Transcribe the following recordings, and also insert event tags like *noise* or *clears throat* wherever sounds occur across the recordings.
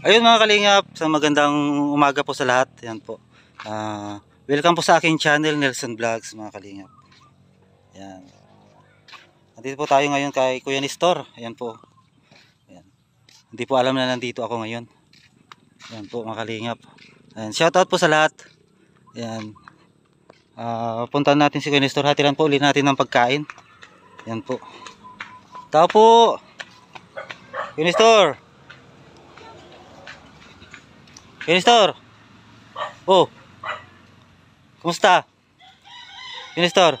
Ayun mga kalingap, sa magandang umaga po sa lahat. Yan po. Uh, welcome po sa aking channel Nelson Vlogs mga kalingap. Yan. Nandito po tayo ngayon kay Kuya Nestor. Ayan po. Ayan. Hindi po alam na nandito ako ngayon. Ayan po mga kalingap. Ayan. Shout out po sa lahat. Ayan. Uh, ah, punta natin si Kuya Nestor. Hatiran po ulit natin ng pagkain. Ayan po. Tao po. Kuya Nestor. Minister. Oh. Kumusta? Minister.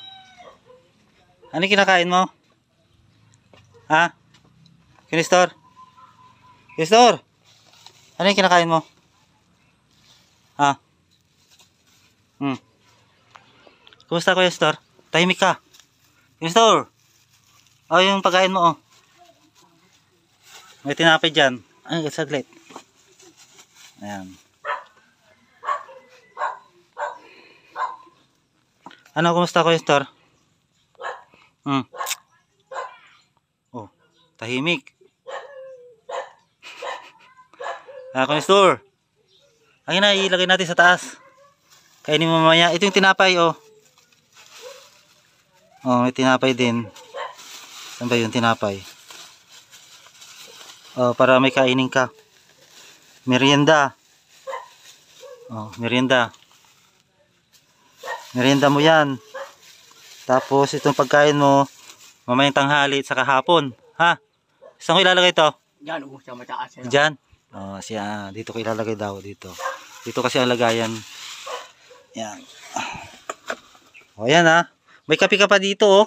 Ano kinakain mo? Ha? Minister. Minister. Ano yung kinakain mo? Ha? Hmm. Kumusta ko yung store? Tahimik ka. Yung store. oh, yung pagkain mo oh. May tinapay dyan. Ay, saglit. Ayan. Ano, kumusta ko yung store? Hmm. Oh, tahimik. Ah, *laughs* store. Ang ina, ilagay natin sa taas. Kainin mo mamaya. Ito yung tinapay, oh. Oh, may tinapay din. Saan ba yung tinapay? Oh, para may kainin ka. Merienda. Oh, merienda. Merienda mo yan. Tapos itong pagkain mo mamayang tanghali sa kahapon. Ha? Saan ko ilalagay ito? Diyan, uh, sa mataas. Yan. Diyan? Oh, siya, dito ko ilalagay daw dito. Dito kasi ang lagayan. Yan. Oh, yan ha. May kape ka pa dito oh.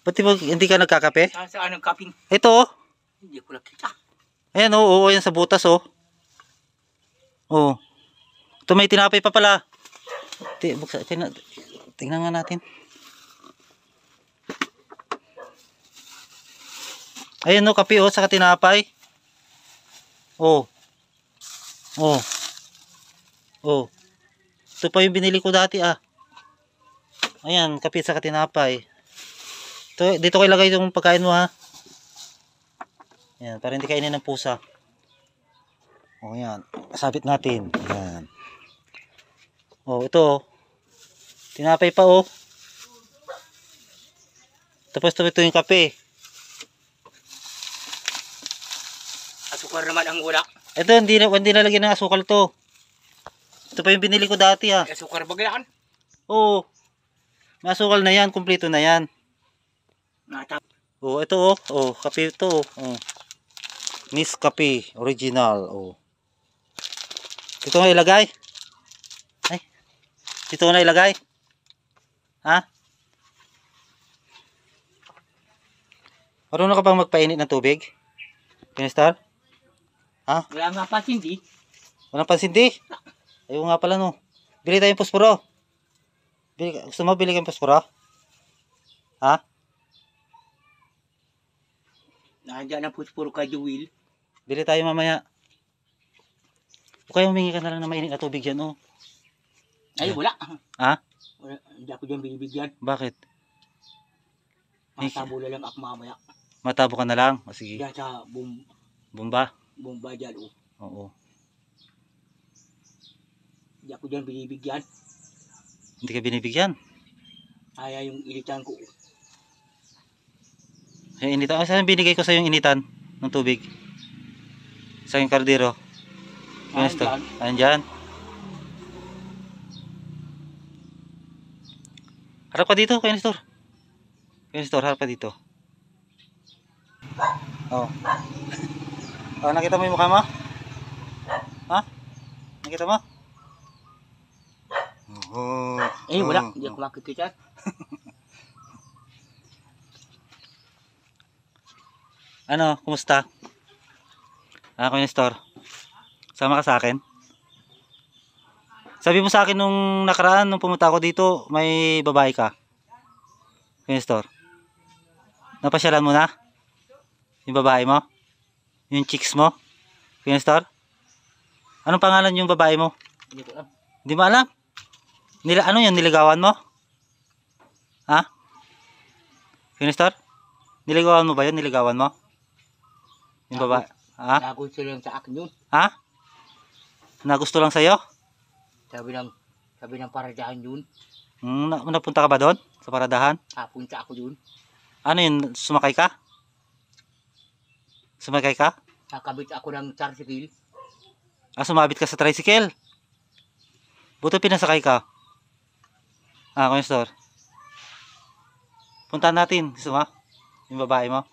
Pati mo, hindi ka nagkakape? Saan, saan ang kaping? Ito oh. Hindi ko nakita. Ayan oh, oh, yan sa butas oh. Oh. Ito may tinapay pa pala. tingnan nga natin. Ayan no, kape oh, saka tinapay. Oh. Oh. Oh. Ito pa yung binili ko dati ah. Ayan, kape saka tinapay. Ito, dito ko ilagay yung pagkain mo ha. Ayan, para hindi kainin ng pusa. O oh, yan, sabit natin. Ayan. Oh, ito oh. Tinapay pa oh. Tapos ito yung kape. Asukar naman ang wala. Ito, hindi, hindi nalagyan ng asukal to. Ito pa yung binili ko dati ha. Ah. Asukar ba ganyan? Oo. May asukal na yan. Kompleto na yan. Oh, ito oh. Oh, kape ito oh. oh. Nescafe original oh. Ito nga ilagay. Dito na ilagay. Ha? Marunong ka pang magpainit ng tubig? Pinistar? Ha? Wala nga pansindi. Walang pansindi? Ayaw nga pala no. Bili tayong posporo. Bili, gusto mo bili kang posporo? Ha? Nandiyan na posporo kay Jewel. Bili tayo mamaya. O kaya humingi ka na lang na mainit na tubig dyan oh. Ay, wala. Ha? Wala, hindi ako dyan binibigyan. Bakit? Matabo na lang ako mamaya. Matabo ka na lang? O sige. Diyan sa bum... Bumba? Bumba dyan, oh. Oo. Hindi ako dyan binibigyan. Hindi ka binibigyan? Kaya yung initan ko. Yung initan? Ah, saan binigay ko sa yung initan ng tubig? Sa yung kardero? Ayan dyan. Ayan dyan? Harap ka dito, kay Nestor. Nestor, harap ka dito. Oh. Oh, nakita mo yung mukha mo? Ha? Nakita mo? Oh. Eh, wala. Hmm. Hindi ako makikita. *laughs* ano, kumusta? Ako ah, yung Sama ka sa akin? Sabi mo sa akin nung nakaraan, nung pumunta ako dito, may babae ka. Pastor. Napasyalan mo na? Yung babae mo? Yung chicks mo? Pastor? Anong pangalan yung babae mo? Hindi ko alam. Hindi mo alam? Nila, ano yun? Niligawan mo? Ha? Pastor? Niligawan mo ba yun? Niligawan mo? Yung babae? Ha? Nagusto lang sa akin yun. Ha? Nagusto lang sa'yo? Sabi ng sabi ng paradahan yun. Mm, na, napunta ka ba doon? Sa paradahan? Ah, punta ako doon. Ano yun? Sumakay ka? Sumakay ka? Nakabit ako ng tricycle. Ah, sumabit ka sa tricycle? Buto pinasakay ka? Ah, kung store. Punta natin. Gusto mo? Yung babae mo?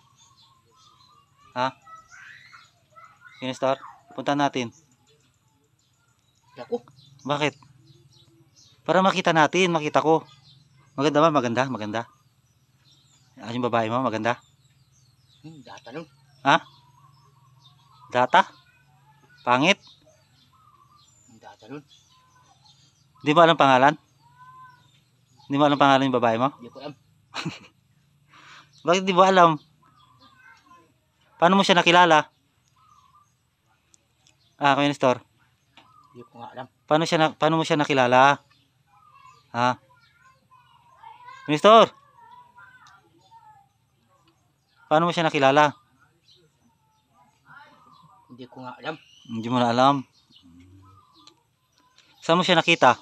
Ha? Yung store? Punta natin. Ako? Bakit? Para makita natin, makita ko. Maganda ba? Maganda? Maganda? Ano yung babae mo? Maganda? Hmm, data nun. Ha? Data? Pangit? Hmm, data nun. Hindi mo alam pangalan? Hindi mo alam pangalan yung babae mo? Hindi ko alam. *laughs* Bakit di mo alam? Paano mo siya nakilala? Ah, kayo ni store. Hindi ko nga alam. Paano, siya na, paano mo siya nakilala? Ha? Minister! Paano mo siya nakilala? Hindi ko nga alam. Hindi mo na alam. Saan mo siya nakita?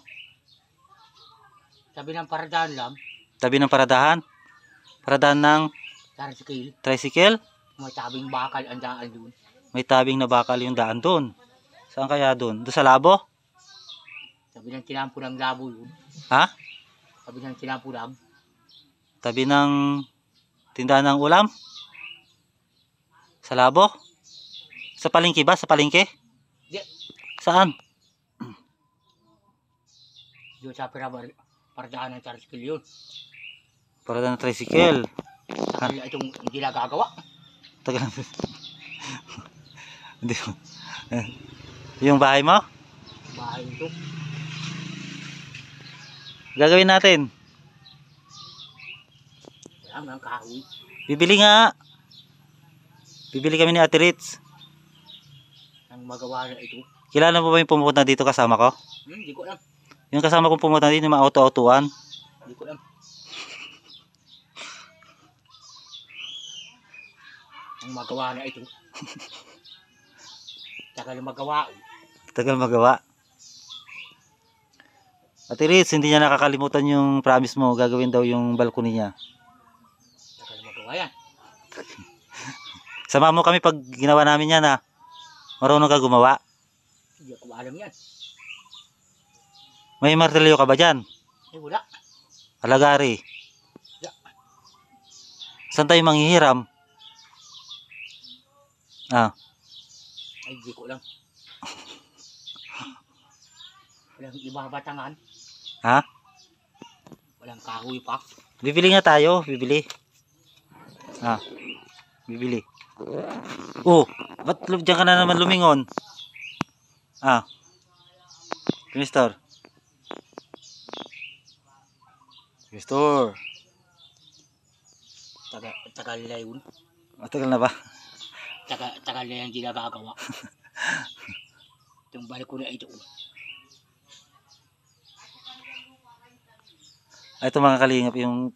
Tabi ng paradahan lang. Tabi ng paradahan? Paradahan ng? Tricycle. Tricycle? May tabing bakal ang daan doon. May tabing na bakal yung daan doon. Saan kaya doon? Doon sa labo? Tabi ng kinampo ng labo yun. Ha? Sabi ng kinampo Tabi ng tindahan ng ulam? Sa labo? Sa palengke ba? Sa palengke? Yeah. Saan? Doon sa pirabar, paradaan ng tricycle yun. Paradaan ng tricycle? Tagal itong hindi gagawa. Tagal. *laughs* Hindi. Yung bahay mo? Bahay ko. Gagawin natin. Wala ang kahoy. Bibili nga. Bibili kami ni Ate Ritz. Ang magawa na ito. Kilala mo ba yung pumunta dito kasama ko? Hmm, ko alam. Yung kasama kong pumunta dito, yung mga auto-autuan. Hindi ko alam. *laughs* ang magawa na ito. *laughs* Tagal magawa. Eh. Tagal magawa. At Riz, hindi niya nakakalimutan yung promise mo. Gagawin daw yung balkoni niya. Tagal magawa yan. *laughs* Sama mo kami pag ginawa namin yan ha. Marunong ka gumawa. Hindi ako alam yan. May martilyo ka ba dyan? Ay, wala. Alagari. Wala. Saan tayo manghihiram? Ah. Ay, di ko lang. Walang ibabatangan. Ha? Walang kahoy pa. Bibili na tayo, bibili. Ha? Bibili. Oh, ba't diyan ka na naman lumingon? Ah. Mister. Mister. Taga, tagal na yun. Matagal na ba? Taga, tagal na yung gagawa. *laughs* Itong balik ko na ito. Ah, ito mga kalingap yung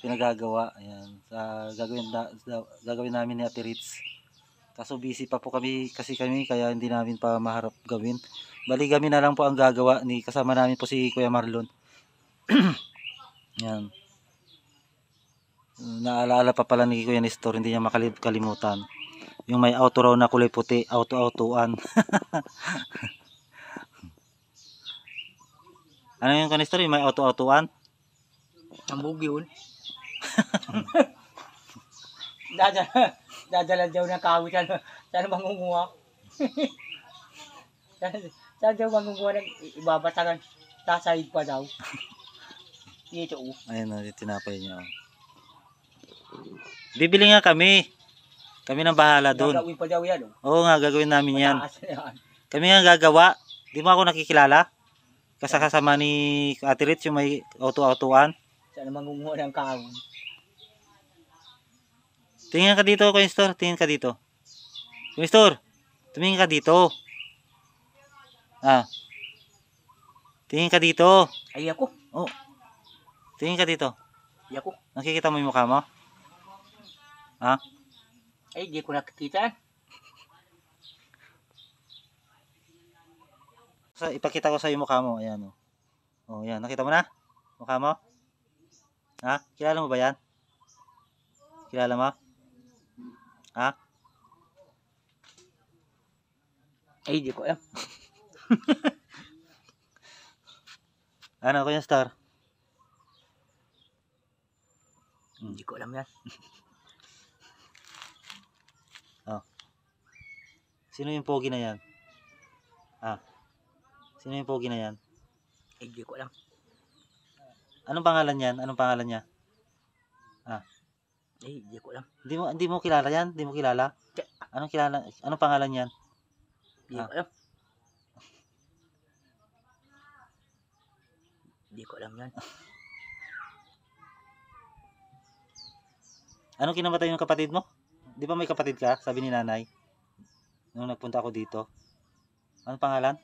pinagagawa. Ayan. Sa gagawin, da, da, gagawin namin ni Ate Ritz. Kaso busy pa po kami kasi kami kaya hindi namin pa maharap gawin. Bali kami na lang po ang gagawa ni kasama namin po si Kuya Marlon. *clears throat* Ayan. Naalala pa pala ni Kuya Nestor, hindi niya makalimutan. Yung may auto raw na kulay puti, auto-autoan. *laughs* ano yung Kuya Nestor, yung may auto-autoan? Sambugi yun. *laughs* dadala, daw na kawit. Ano, sana mangunguha. sana, *laughs* sana daw mangunguha ng ibabatakan. Tasahig pa daw. *laughs* Dito oh. Ayan oh, na, tinapay niya oh. Bibili nga kami. Kami nang bahala doon. Gagawin pa daw yan oh. Oo nga, gagawin namin yan. Kami nga gagawa. Di mo ako nakikilala? Kasakasama ni Ate Rich yung may auto-autoan. Sana mangunguha ng kaon. Tingin ka dito, Coin Store. Tingin ka dito. Coin tumingin ka dito. Ah. Tingin ka dito. Ay, ako. Oh. Tingin ka dito. Ay, ako. Nakikita mo yung mukha mo? Ha? Ay, di ko nakikita. Sa, ipakita ko sa iyo mukha mo. Ayan, oh. Oh, ayan. Nakita mo na? Mukha mo? Ha? Kilala mo ba yan? Kilala mo? Ha? Ay, di ko alam. *laughs* ano, Kuya Star? Hindi hmm, ko alam yan. *laughs* oh. Sino yung pogi na yan? Ah. Sino yung pogi na yan? Eh, di ko alam. Anong pangalan yan? Anong pangalan niya? Ah. Eh, hindi ko alam. Hindi mo, hindi mo kilala yan? Hindi mo kilala? Anong kilala? Anong pangalan yan? Hindi ah. ko alam. Hindi ko alam yan. *laughs* Anong kinamatay ng kapatid mo? Di ba may kapatid ka? Sabi ni nanay. Nung nagpunta ako dito. Anong pangalan?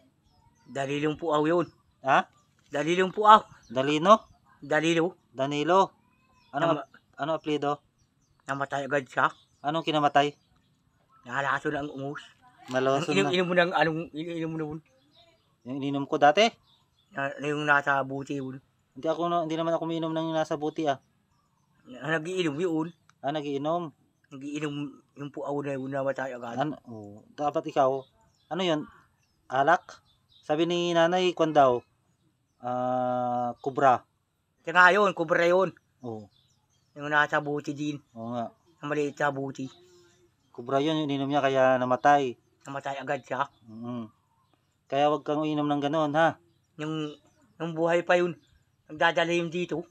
Dalilong puaw yun. Ha? Dalilong puaw. Dalino? Danilo. Danilo. Ano Nama- ano apelyido? Namatay agad siya. Anong kinamatay? Nakalaso ang umus. Malason Inom, na. inom mo ng anong, ininom inom mo na Yung ininom ko dati. Na, yung nasa buti yun. Hindi ako hindi naman ako umiinom ng nasa buti ah. Na, ah, nagiinom yun. Ah, nagiinom. Nagiinom yung puaw na yun namatay agad. Ano? Oh, dapat ikaw. Ano yun? Alak. Sabi ni nanay kwan daw. Ah, kubra. Tira yun, kubra yun. Oo. Yung nasa buti din. Oo nga. Yung maliit sa buti. Kubra yun, ininom niya kaya namatay. Namatay agad siya. Mm -hmm. Kaya wag kang uinom ng ganoon ha. Yung, yung buhay pa yun, nagdadalhin dito.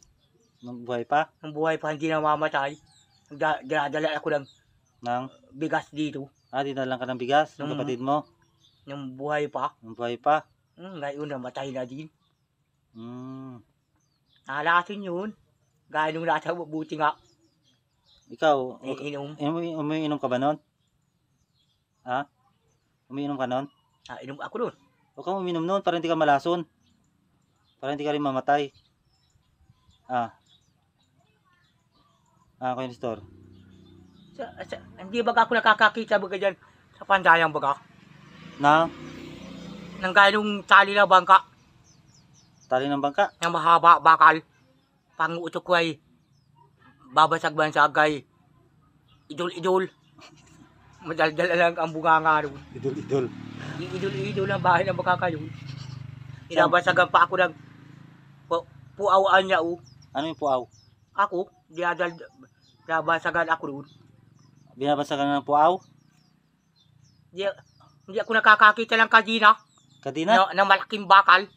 Nung buhay pa? Nung buhay pa, hindi na mamatay. Nagdadala ako lang. Nang? bigas dito. Ah, lang ka ng bigas ng mm. kapatid mo? Nung buhay pa. Nung buhay pa? Hmm, ngayon namatay na din. Hmm. Nala atin yun. Gaya nung lahat buti nga. Ikaw, Iinom. Eh, umi- eh, umiinom eh, ka ba nun? Ha? Umiinom ka nun? Ah, inom ako nun. Huwag kang uminom nun para hindi ka malason. Para hindi ka rin mamatay. Ah. Ah, coin store. Sa, sa, hindi baga ako nakakakita baga dyan sa pandayang baga. Na? Nang gaya nung tali na bangka. Tali ng bangka? Yung mahaba, bakal. Pang utukway. Babasag-bansagay. Idol-idol. *laughs* Madaldal lang ang bunganga nun. Idol-idol. Idol-idol ang bahay ng makakayo. Inabasagan pa ako ng pu puawan niya o. Oh. Ano yung puaw? Ako, dinadal, binabasagan ako nun. Binabasagan ng puaw? Di, hindi ako nakakakita ng kadina. Kadina? Na, na malaking bakal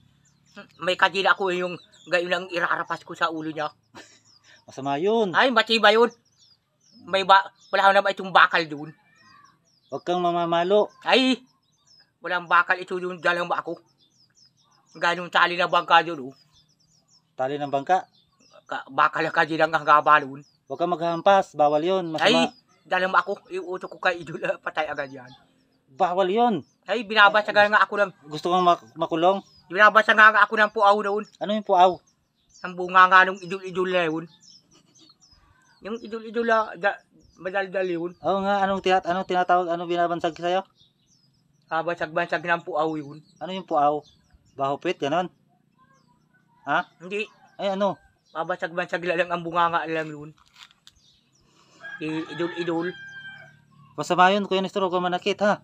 may kadila ako eh, yung gayon ang irarapas ko sa ulo niya. *laughs* Masama yun. Ay, matiba yun. May ba, wala naman itong bakal doon. Huwag kang mamamalo. Ay, walang bakal ito doon, dalang ba ako. Ganong tali na bangka doon. Oh. Tali ng bangka? Ka, bakal ka din ang hangaba doon. Huwag kang maghampas, bawal yun. Masama. Ay, dalang ako, iuto ko kay idol, *laughs* patay agad yan. Bawal yun. Ay, binabasa nga ako lang. Gusto kong mak makulong? Binabasa nga nga ako ng puaw noon. Ano yung puaw? Ang bunga nga nung idul idol na yun. Yung idul idol na da, madaldal yun. Oo oh, nga, anong, tinat anong tinatawag, anong binabansag sa'yo? Ah, bansag-bansag ng puaw yun. Ano yung puaw? Bahupit, ganon? Ha? Hindi. Ay ano? Babansag-bansag lang ang bunga nga lang yun. idol idul Masama yun, Kuya Nestor, huwag ka manakit ha.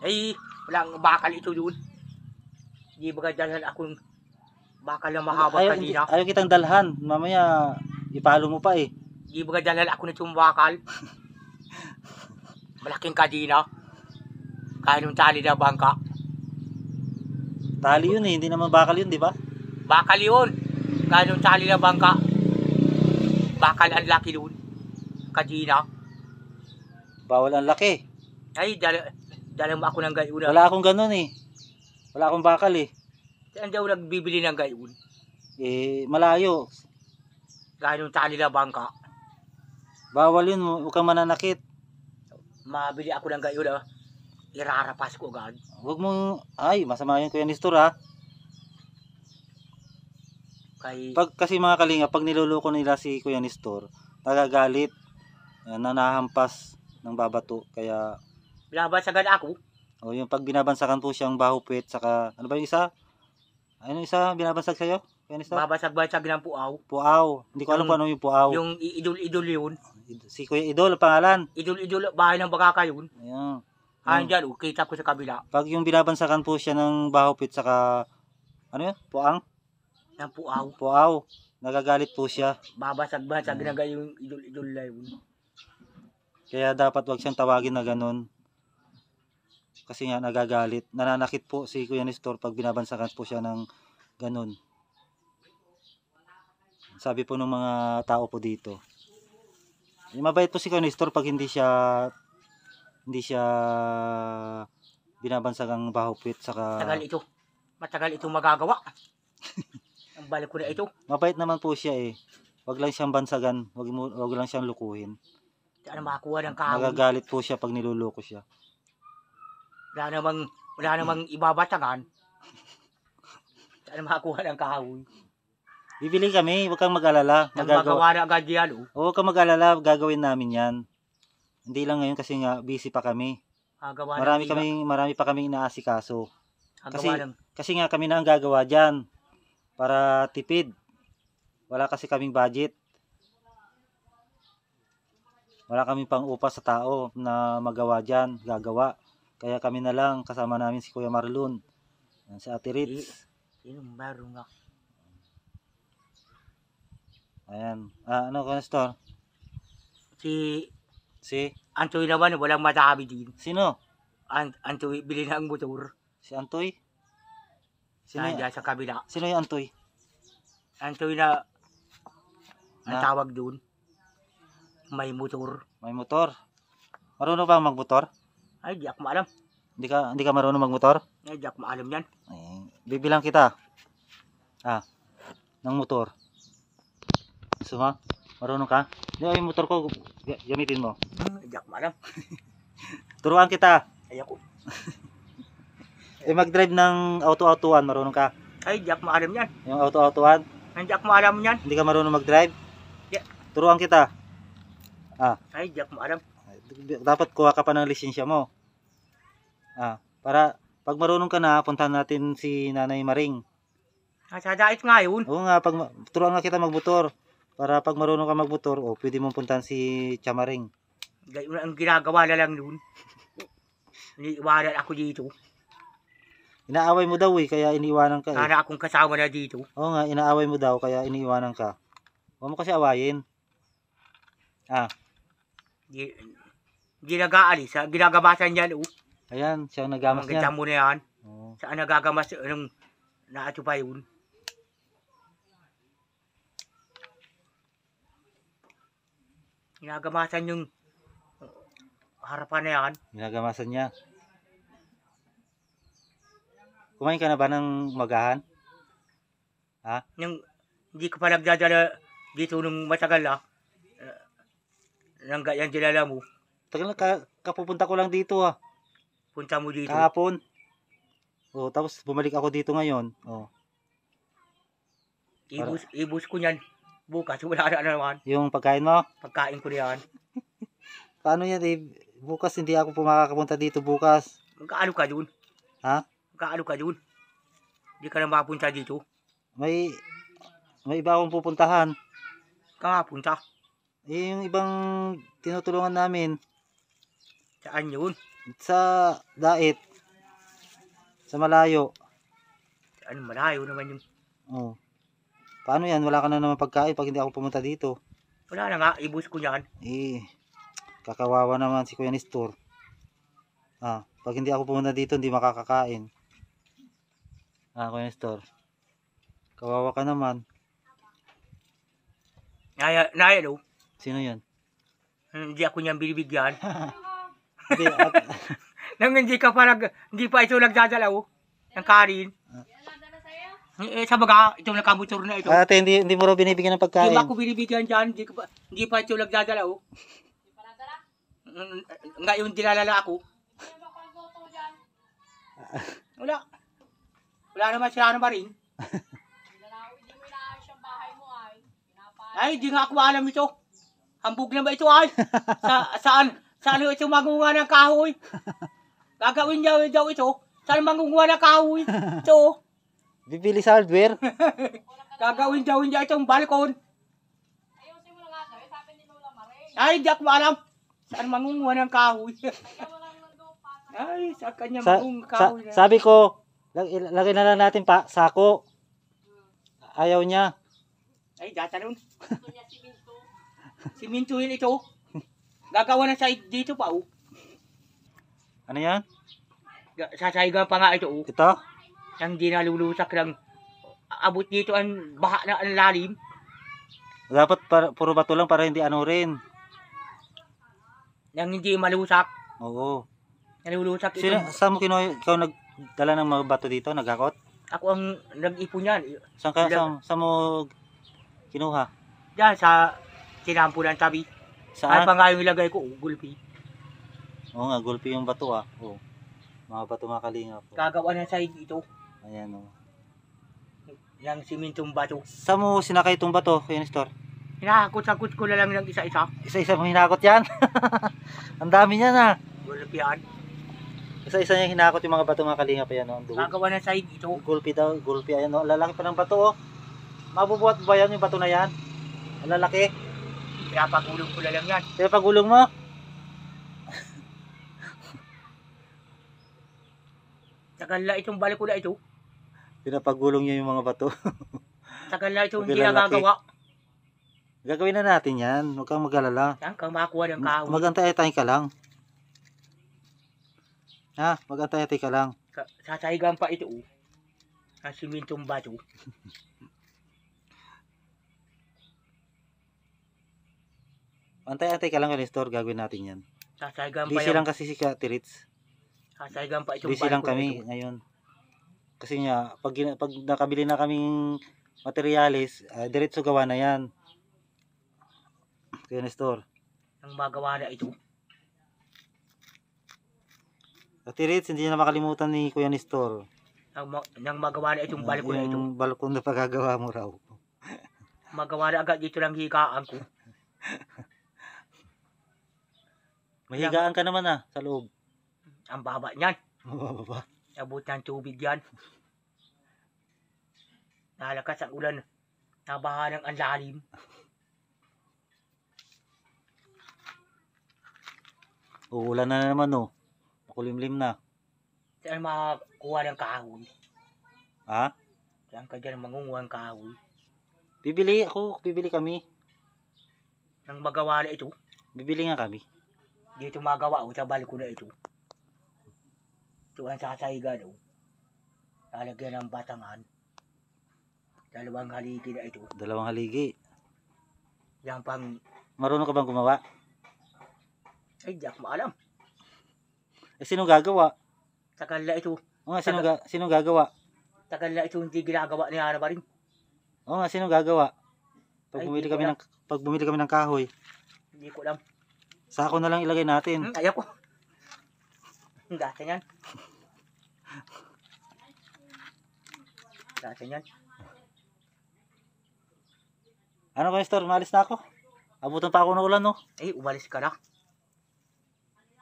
Ay, walang bakal ito yun. Hindi baga dalhan akong baka lang mahabag ayaw, kanina. Ayaw kitang dalhan. Mamaya ipalo mo pa eh. Hindi baga dalhan ako na bakal. *laughs* Malaking kadina. Kaya nung tali na bangka. Tali yun eh. Hindi naman bakal yun, di ba? Bakal yun. Kaya nung tali na bangka. Bakal ang laki nun. Kadina. Bawal ang laki. Ay, dala, dala mo ako ng ganun. Ah. Wala akong ganun eh. Wala akong bakal eh. Saan daw nagbibili ng gayon? Eh, malayo. Ganun tali na bangka. Bawal yun, huwag kang mananakit. Mabili ako ng gayon ah. Irarapas ko agad. Huwag mo, ay, masama yun Kuya Nestor ha. Ah. Kay... Pag, kasi mga kalinga, pag niluluko nila si Kuya Nestor, nagagalit, eh, nanahampas ng babato, kaya... Binabas agad ako. O yung pag binabansakan po baho bahupit saka ano ba yung isa? Ano isa binabansag sa sa'yo? Pianista? Babasag-basag ng puaw. Puaw. Hindi ko alam kung ano yung puaw. Yung idol-idol yun. Si Kuya Idol, pangalan. Idol-idol, bahay ng baka yun. Ayan. Ayan dyan, oh, kita ko sa kabila. Pag yung binabansakan po siya ng baho pit, saka ano yun? Puang? Ng puaw. Puaw. Nagagalit po siya. Babasag-basag hmm. na yung idol-idol na yun. Kaya dapat wag siyang tawagin na ganun. Kasi nga nagagalit. Nananakit po si Kuya Nestor pag binabansakan po siya ng ganun. Sabi po ng mga tao po dito. Eh, mabait po si Kuya Nestor pag hindi siya hindi siya binabansag ang bahupit saka Matagal ito. Matagal itong magagawa. *laughs* ang balik ko na ito. Mabait naman po siya eh. Wag lang siyang bansagan, wag mo wag lang siyang lukuhin. Ano makakuha ng kahoy? Nagagalit po siya pag niluloko siya. Wala namang, wala namang ibabatangan. Saan makakuha ng kahoy? Bibili kami, huwag kang mag-alala. Magagawa, magawa na agad yan, oh. huwag kang mag-alala, gagawin namin yan. Hindi lang ngayon kasi nga busy pa kami. Hagawa ng Marami iba- kaming marami pa kaming inaasikaso. hagawa Kasi ng- kasi nga kami na ang gagawa diyan para tipid. Wala kasi kaming budget. Wala kaming pang-upa sa tao na magawa diyan, gagawa. Kaya kami na lang, kasama namin si Kuya Marlon, si Ate Ritz. Eh, yung marunga. Ayan. Ah, ano, Nestor? Si Si? Antoy naman, walang matahabi din. Sino? Ant Antoy, bili na ang motor. Si Antoy? Sino Saan sa kabila. Sino yung Antoy? Antoy na, ang tawag doon, may motor. May motor. Marunong ba ang magmotor? Ay, di ako maalam. Hindi ka, hindi ka marunong magmotor? Ay, di ako maalam yan. Ay, bibilang kita. Ah, ng motor. Gusto mo? Marunong ka? Hindi, ay, motor ko, gamitin mo. Ay, di ako maalam. *laughs* Turuan kita. Ay, ako. *laughs* eh, mag-drive ng auto-autoan, marunong ka? Ay, di ako maalam yan. Yung auto-autoan? Ay, di ako maalam yan. Hindi ka marunong mag-drive? Yeah. Turuan kita. Ah. Ay, di ako maalam dapat kuha ka pa ng lisensya mo. Ah, para pag marunong ka na, puntahan natin si Nanay Maring. Nasadait ah, nga yun. Oo nga, pag, turuan nga kita magbutor. Para pag marunong ka magmotor, oh, pwede mong puntahan si Chamaring. ang ginagawa na lang noon. *laughs* Iniiwanan ako dito. Inaaway mo daw eh, kaya iniiwanan ka eh. Sana akong kasama na dito. Oo nga, inaaway mo daw, kaya iniiwanan ka. Huwag mo kasi awayin. Ah. Di, ginagaan eh. Sa ginagamasan yan. Oh. Ayan, siya ang nagamas niyan. Ang mo yan. Oh. Saan nagagamas anong naatupa yun. Ginagamasan yung uh, harapan na yan. Ginagamasan niya. Kumain ka na ba ng magahan? Ha? Nang hindi ko pa nagdadala dito nung matagal ah. Uh, nang ganyan dilala mo. Tagal na, ka, kapupunta ko lang dito ah. Punta mo dito? Kahapon. Oh, tapos bumalik ako dito ngayon. Oh. Ibus, Para. ibus ko niyan. Bukas, wala na naman. Yung pagkain mo? Pagkain ko niyan. *laughs* Paano yan eh? Bukas hindi ako pumakakapunta dito bukas. Magkaano ka dun? Ha? Magkaano ka dun? Hindi ka na mapunta dito? May, may iba akong pupuntahan. Kamapunta? Eh, yung ibang tinutulungan namin. Saan yun? Sa dait. Sa malayo. Ano malayo naman yung... Oh. Paano yan? Wala ka na naman pagkain pag hindi ako pumunta dito. Wala na nga. Ibus ko yan. Eh. Kakawawa naman si Kuya Nestor. Ah. Pag hindi ako pumunta dito, hindi makakakain. Ah, Kuya Nestor. Kawawa ka naman. Naya, naya, no? Sino yan? Hindi ako niyang binibigyan. *laughs* Hindi, at... *laughs* Nang hindi ka pa nag, hindi pa ito nagdadalaw ng karin. Eh, sa baga, itong nakamotor na ito. Ate, hindi, hindi mo raw binibigyan ng pagkain. Hindi ba ako binibigyan dyan? Hindi, pa, hindi pa ito nagdadalaw. Hindi pa nagdala? Mm, mm, Ngayon, dilalala ako. Wala. Wala naman sila naman rin. ay, di nga ako alam ito. Hambog na ba ito ay? *laughs* Sa, saan? Saan ito magunga ng kahoy? *laughs* Gagawin daw daw ito. Saan magunga ng kahoy? Ito. Bibili sa hardware. *laughs* Gagawin daw niya itong balkon. Ay, di ako alam. Saan mangunguha ng kahoy? Ay, sa kanya sa, mangunguha kahoy. Sa, eh. sabi ko, lagay na lang natin pa, sako. Ayaw niya. Ay, si Minto. data nun. Simintuhin ito. Gagawa na side dito pa oh. Ano yan? Sasaiga pa nga ito oh. Ito? Nang di nalulusak lang. Abot dito ang baha na ang lalim. Dapat para, puro bato lang para hindi ano rin. Nang hindi malusak. Oo. Nalulusak ito. Sino, saan mo kinuha? Ikaw nagdala ng mga bato dito? Naghakot? Ako ang nag-ipon yan. Saan, ka, saan, mo kinuha? Diyan sa sinampulan tabi. Sa Ay, pangayon ilagay ko, oh, gulpi. Oo nga, gulpi yung bato ah. Oo. Oh, mga bato mga kalingap. Oh. Kagawa na sa ito. Ayan oh. Yang simintong bato. Sa mo sinakay itong bato, Kuya Nestor? Hinahakot-sakot ko na lang ng isa-isa. Isa-isa mo hinakot yan? *laughs* ang dami niya na. Ah. Gulpi yan. Ah. Isa-isa niya hinakot yung mga bato mga kalinga pa yan. oh. Kagawa na sa ito. Gulpi daw, gulpi. Ayan oh. Lalaki pa ng bato oh. Mabubuhat ba yan yung bato na yan? Ang lalaki. Pinapagulong ko na lang yan. Sino Pinapagulong mo? Tagal na itong balik ko na ito. Pinapagulong niya yung mga bato. Tagal na itong hindi nagagawa. Gagawin na natin yan. Huwag kang magalala. alala Saan kang makakuha ng kahoy? Magantay-antay ka lang. Ha? Magantay-antay ka lang. Sasahigan pa ito. Oh. Ang simintong bato. *laughs* Antay-antay ka lang yung store, gagawin natin yan. Sasaygan pa Busy yung... lang kasi si Katirits. Sasaygan pa itong Busy lang kami ito. ngayon. Kasi nga, pag, pag nakabili na kaming materialis, uh, diretso gawa na yan. Kaya Nestor. Ang magawa na ito. Katirits, hindi na makalimutan ni Kuya Nestor. Ang, ma nang magawa na itong balkon na ito. Yung balkon na pagagawa mo raw. magawa na agad dito ng hikaan ko. *laughs* Mahigaan ka naman ah, sa loob. Ang baba niyan. Mababa ba? Abot ng tubig yan. Nalakas ang ulan. Nabaha ng ang lalim. Uulan na naman oh. Makulimlim na. Saan makakuha ng kahoy? Ha? Saan ka dyan mangunguha ng kahoy? Bibili ako. Bibili kami. Nang magawa na ito? Bibili nga kami dito magawa o oh, sa balko na ito ito ang sasaigan o lalagyan ng batangan dalawang haligi na ito dalawang haligi yan pang marunong ka bang gumawa? ay di ako maalam eh sino gagawa? tagal na ito o nga sino, ga sino gagawa? tagal na ito hindi ginagawa ni Ana ba rin o nga sino gagawa? pag bumili kami ng pag bumili kami ng kahoy hindi ko alam Sako na lang ilagay natin. Hmm, kaya ko. *laughs* Dati yan. Dati yan. Ano kayo, Star? Malis na ako. Abutan pa ako ng ulan, no? Eh, umalis ka na.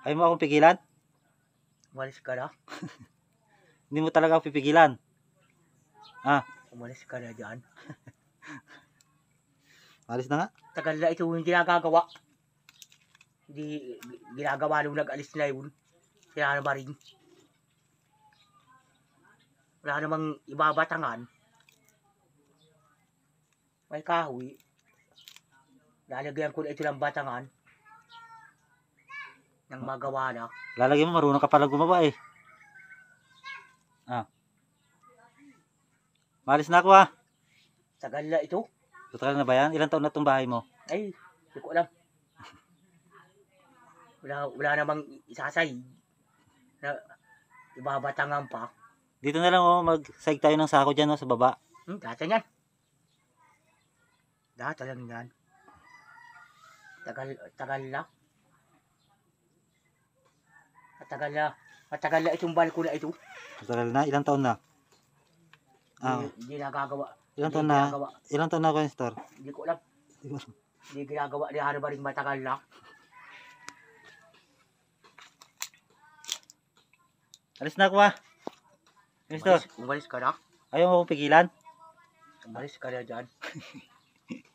Ayaw mo akong pigilan? Umalis ka na. *laughs* Hindi mo talaga ako pipigilan. Ha? Umalis ka na dyan. *laughs* Malis na nga. Tagal na ito yung ginagagawa. Hindi ginagawa nung nag-alis na yun. Sila na ba rin? Wala namang ibabatangan. May kahoy. Lalagyan ko na ito ng batangan. Nang magawa na. Lalagyan mo, marunong ka pala gumawa eh. Ah. Malis na ako ah. Tagal na ito. Tagal na ba yan? Ilang taon na itong bahay mo? Ay, hindi ko alam. Wala, wala namang isasay. Na, ibabatangan pa. Dito na lang oh, mag-sag tayo ng sako diyan oh, sa baba. Hmm, data yan. Data lang yan. Tagal, tagal na. Matagal na. Matagal na itong balko na ito. Matagal na? Ilang taon na? Ah. Hindi nagagawa. Ilang taon na? Ilang taon na, Konstor? Hindi ko alam. Hindi ginagawa ni Harbaring matagal na. Alis na ako ah. Alis Umalis ka na? Ayaw ako pigilan. Umalis ka na dyan.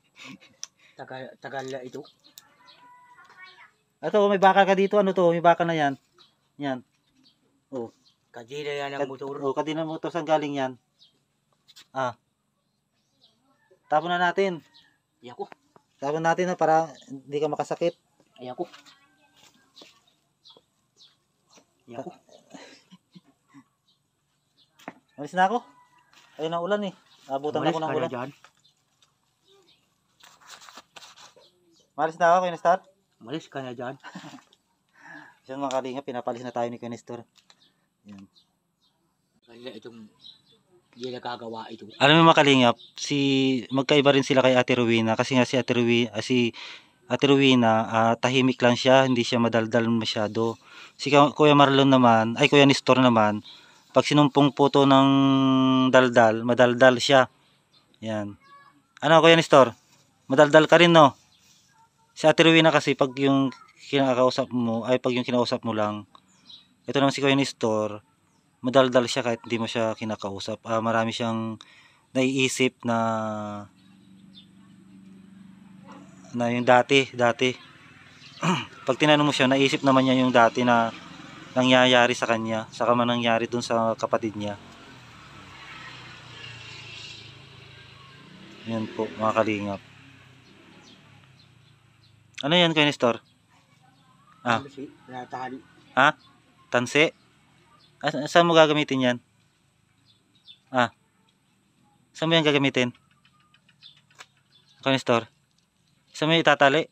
*laughs* tagal, tagal na ito. Ato, may baka ka dito. Ano to? May baka na yan. Yan. Oh. Kadina yan ang Kad motor. Oh, kadina motor. Saan galing yan? Ah. Tapon na natin. Ayako. Tapon natin na para hindi ka makasakit. Ayako. Ayako. Alis na ako. Ayun ang ulan eh. Abutan Umalis ako ng ulan. Dyan. Malis na ako, Kuya Nestor. Malis ka na dyan. *laughs* Isang mga kalinga, pinapalis na tayo ni Kuya Nestor. Yan. Kanila itong hindi nagagawa ito. Alam mo mga kalingap, si, magkaiba rin sila kay Ate Rowena kasi nga si Ate Rowena, ah, si Ate Rowena, uh, tahimik lang siya, hindi siya madaldal masyado. Si Kuya Marlon naman, ay Kuya Nestor naman, pag sinumpong po to ng daldal, madaldal siya. Yan. Ano Kuya Nestor? Madaldal ka rin no? Sa Ate na kasi pag yung kinakausap mo, ay pag yung kinausap mo lang, ito naman si Kuya Nestor, madaldal siya kahit hindi mo siya kinakausap. Ah, marami siyang naiisip na na yung dati, dati. *clears throat* pag tinanong mo siya, naisip naman niya yung dati na nangyayari sa kanya, saka man nangyari dun sa kapatid niya. Yan po, mga kalingap. Ano yan, Kuya Nestor? Ah. Tinatahali. Ha? Tanse? Ah, saan mo gagamitin yan? Ah. Saan mo yan gagamitin? Kuya Nestor? Saan mo itatali?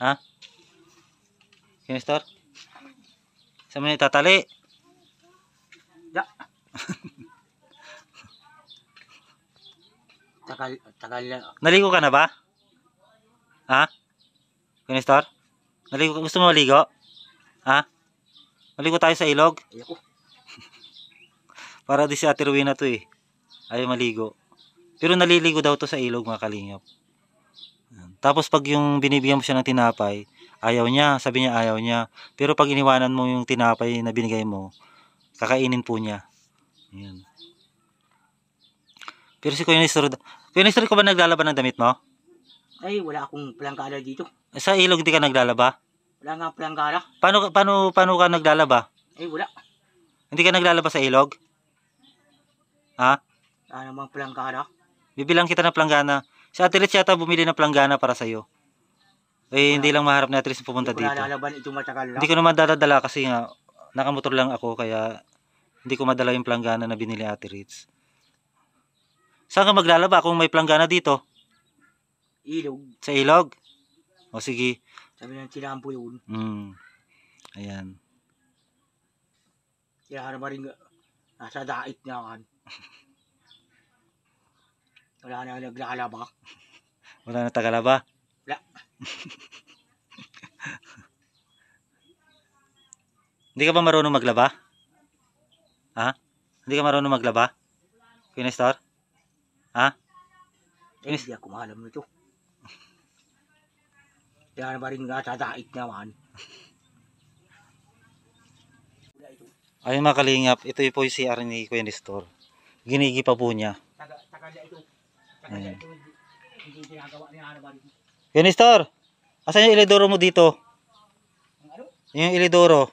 Ha? Kuya Nestor? Sa may tatali. Ya. tagal, tagal na. Naligo ka na ba? Ha? Kunistor? Naligo, gusto mo maligo? Ha? Maligo tayo sa ilog? Ayoko. *laughs* Para di si Ate Rowena to eh. Ayaw maligo. Pero naliligo daw to sa ilog mga kalingap. Tapos pag yung binibigyan mo siya ng tinapay, Ayaw niya, sabi niya ayaw niya. Pero pag iniwanan mo yung tinapay na binigay mo, kakainin po niya. Ayan. Pero si Kuya Nestor, Kuya Nestor, ko ba naglalaba ng damit mo? Ay, wala akong planggala dito. Eh, sa ilog di ka naglalaba? Wala nga planggala. Paano, paano, paano ka naglalaba? Ay, wala. Hindi ka naglalaba sa ilog? Ha? Wala namang planggala. Bibilang kita ng planggana. Sa Ate Rich yata bumili ng planggana para sa'yo. Eh, hindi lang maharap ni Atris pupunta dito. Hindi ko lalaban ito matagal Hindi ko naman dadadala kasi nga, nakamotor lang ako kaya hindi ko madala yung planggana na binili Ate Ritz. Saan ka maglalaba kung may planggana dito? Ilog. Sa ilog? O sige. Sabi ng tinampo yun. Mm. Ayan. Kaya na ba rin nasa dait na kan. *laughs* Wala na naglalaba. Wala na tagalaba. Wala. Hindi ka ba marunong maglaba? Ha? Hindi ka marunong maglaba? Kuya Nestor? Ha? Eh, hindi ako maalam nito. Kaya naman rin natatakit naman. Ayun mga kalingap, ito po yung CR ni Kuya Nestor. Ginigi pa po niya. Taga, taga ito. Taga ito. Hindi ginagawa niya ano ba rin. Yunistor, asan yung ilidoro mo dito? Yung ilidoro.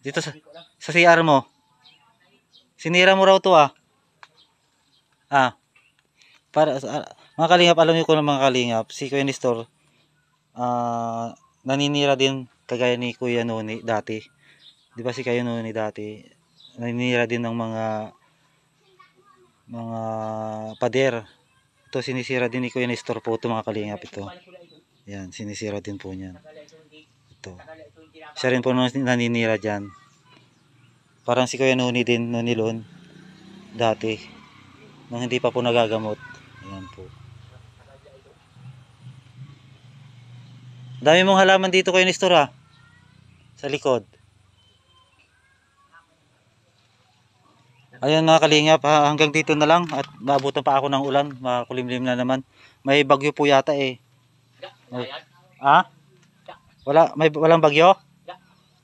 Dito sa, sa CR mo. Sinira mo raw to ah. Ah. Para, ah, mga kalingap, alam niyo ko ng mga kalingap, si Kuya Nestor, ah, naninira din kagaya ni Kuya Noni dati. Di ba si Kuya Noni dati, naninira din ng mga mga pader ito sinisira din ni Kuya Nestor po ito mga kalingap ito. Yan, sinisira din po niyan. Ito. Siya rin po naninira dyan. Parang si Kuya Nuni din, Nuni Lon, dati. Nung hindi pa po nagagamot. Ayan po. Dami mong halaman dito Kuya Nestor ha. Ah. Sa likod. Ayan mga kalingap, ha, hanggang dito na lang at maabutan pa ako ng ulan, makulimlim na naman. May bagyo po yata eh. May, ha? Wala, may walang bagyo?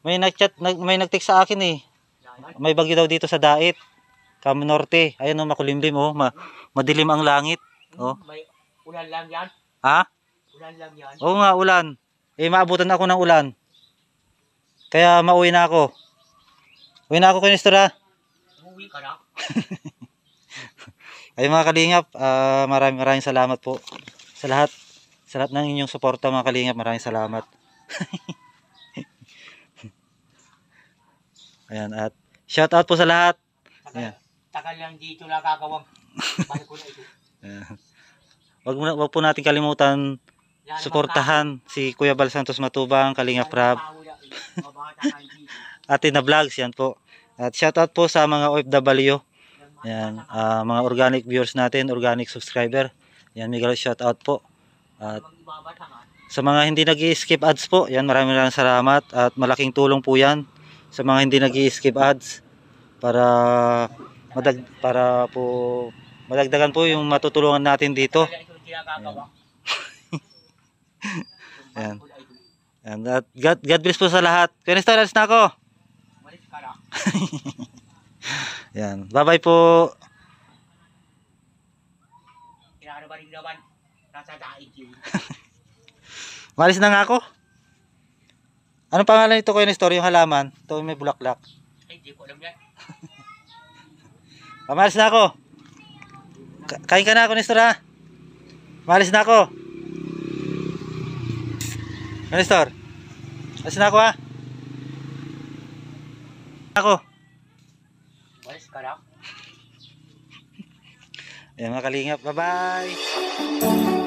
May nagchat, nag, may nagtext sa akin eh. May bagyo daw dito sa Dait, Cam Norte. Ayan oh, makulimlim oh, ma, madilim ang langit. Oh. May ulan lang 'yan. Ha? Ulan lang 'yan. Oo nga, ulan. Eh maabutan ako ng ulan. Kaya mauwi na ako. Uwi na ako kay Nestor ha. Uli ka na. *laughs* Ayun mga kalingap, uh, maraming maraming salamat po sa lahat. Sa lahat ng inyong suporta mga kalingap, maraming salamat. *laughs* Ayan, at shout out po sa lahat. Ayan. Takal lang dito nakakawang. wag, mo, wag po natin kalimutan suportahan si Kuya Bal Santos Matubang, Kalinga Prab. *laughs* Ate na vlogs yan po. At shoutout po sa mga OFW. Yan, uh, mga organic viewers natin, organic subscriber. Yan, Miguel, shoutout po. At sa mga hindi nag skip ads po, yan, maraming maraming salamat. At malaking tulong po yan sa mga hindi nag skip ads para madag para po madagdagan po yung matutulungan natin dito. Yan. *laughs* Yan. And that, God, God bless po sa lahat. Kwenesta, alas na ako. Yan. Bye-bye po. Inaano ba rin naman? Nasa daig yun. Malis na nga ako. Anong pangalan nito kayo ni Story? Yung halaman? Ito may bulaklak. Ay, hindi ko alam yan. Pamalis *laughs* ah, na ako. Kain ka na ako, Nestor, ha? Malis na ako. Nestor, alis na ako, ha? Ako. Walis ka lang. Ayan mga Bye-bye.